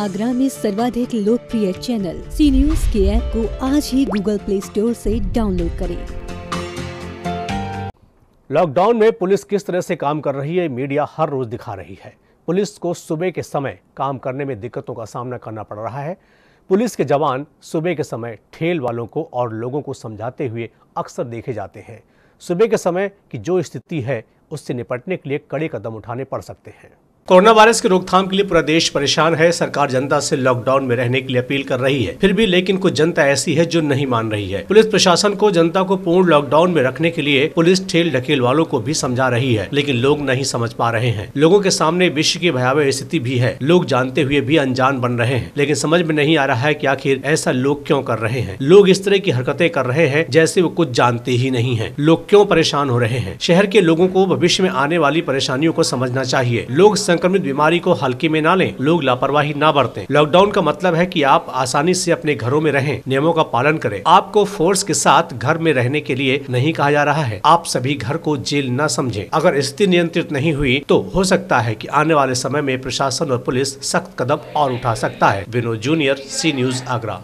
आगरा में सर्वाधिक लोकप्रिय चैनल सी न्यूज के ऐप को आज ही गूगल प्ले स्टोर से डाउनलोड करें लॉकडाउन में पुलिस किस तरह से काम कर रही है मीडिया हर रोज दिखा रही है पुलिस को सुबह के समय काम करने में दिक्कतों का सामना करना पड़ रहा है पुलिस के जवान सुबह के समय ठेल वालों को और लोगों को समझाते हुए अक्सर देखे जाते हैं सुबह के समय की जो स्थिति है उससे निपटने के लिए कड़े कदम उठाने पड़ सकते हैं कोरोना वायरस की रोकथाम के लिए पूरा देश परेशान है सरकार जनता से लॉकडाउन में रहने के लिए अपील कर रही है फिर भी लेकिन कुछ जनता ऐसी है जो नहीं मान रही है पुलिस प्रशासन को जनता को पूर्ण लॉकडाउन में रखने के लिए पुलिस ठेल ढकेल वालों को भी समझा रही है लेकिन लोग नहीं समझ पा रहे हैं लोगों के सामने विश्व की भयावह स्थिति भी है लोग जानते हुए भी अनजान बन रहे हैं लेकिन समझ में नहीं आ रहा है की आखिर ऐसा लोग क्यों कर रहे हैं लोग इस तरह की हरकते कर रहे हैं जैसे वो कुछ जानते ही नहीं है लोग क्यों परेशान हो रहे हैं शहर के लोगों को भविष्य में आने वाली परेशानियों को समझना चाहिए लोग संक्रमित बीमारी को हल्के में ना लें लोग लापरवाही न बरतें लॉकडाउन का मतलब है कि आप आसानी से अपने घरों में रहें नियमों का पालन करें आपको फोर्स के साथ घर में रहने के लिए नहीं कहा जा रहा है आप सभी घर को जेल न समझे अगर स्थिति नियंत्रित नहीं हुई तो हो सकता है की आने वाले समय में प्रशासन और पुलिस सख्त कदम और उठा सकता है Vinod junior C news Agra